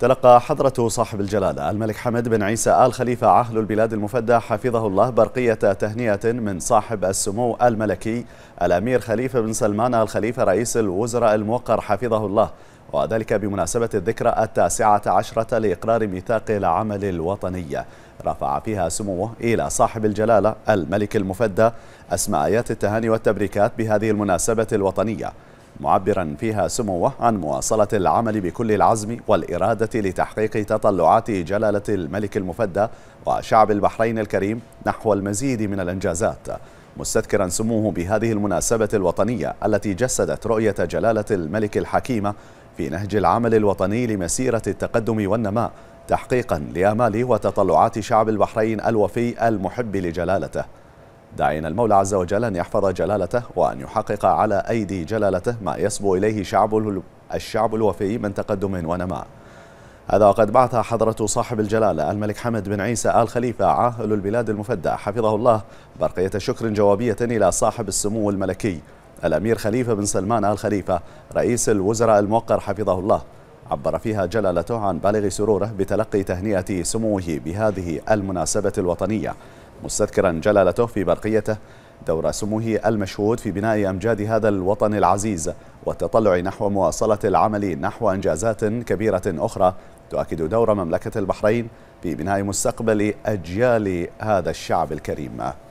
تلقى حضرة صاحب الجلالة الملك حمد بن عيسى آل خليفة عهل البلاد المفدى حفظه الله برقية تهنئة من صاحب السمو الملكي الأمير خليفة بن سلمان آل خليفة رئيس الوزراء الموقر حفظه الله وذلك بمناسبة الذكرى التاسعة عشرة لإقرار ميثاق العمل الوطنية رفع فيها سموه إلى صاحب الجلالة الملك المفدى أسماء آيات التهاني والتبريكات بهذه المناسبة الوطنية معبرا فيها سموه عن مواصلة العمل بكل العزم والإرادة لتحقيق تطلعات جلالة الملك المفدى وشعب البحرين الكريم نحو المزيد من الإنجازات مستذكرا سموه بهذه المناسبة الوطنية التي جسدت رؤية جلالة الملك الحكيمة في نهج العمل الوطني لمسيرة التقدم والنماء تحقيقا لآمال وتطلعات شعب البحرين الوفي المحب لجلالته داعين المولى عز وجل أن يحفظ جلالته وأن يحقق على أيدي جلالته ما يصبو إليه شعب الشعب الوفي من تقدم ونماء هذا وقد بعث حضرة صاحب الجلالة الملك حمد بن عيسى آل خليفة عاهل البلاد المفدى حفظه الله برقية شكر جوابية إلى صاحب السمو الملكي الأمير خليفة بن سلمان آل خليفة رئيس الوزراء الموقر حفظه الله عبر فيها جلالته عن بالغ سروره بتلقي تهنئة سموه بهذه المناسبة الوطنية مستذكرا جلالته في برقيته دور سموه المشهود في بناء أمجاد هذا الوطن العزيز والتطلع نحو مواصلة العمل نحو إنجازات كبيرة أخرى تؤكد دور مملكة البحرين في بناء مستقبل أجيال هذا الشعب الكريم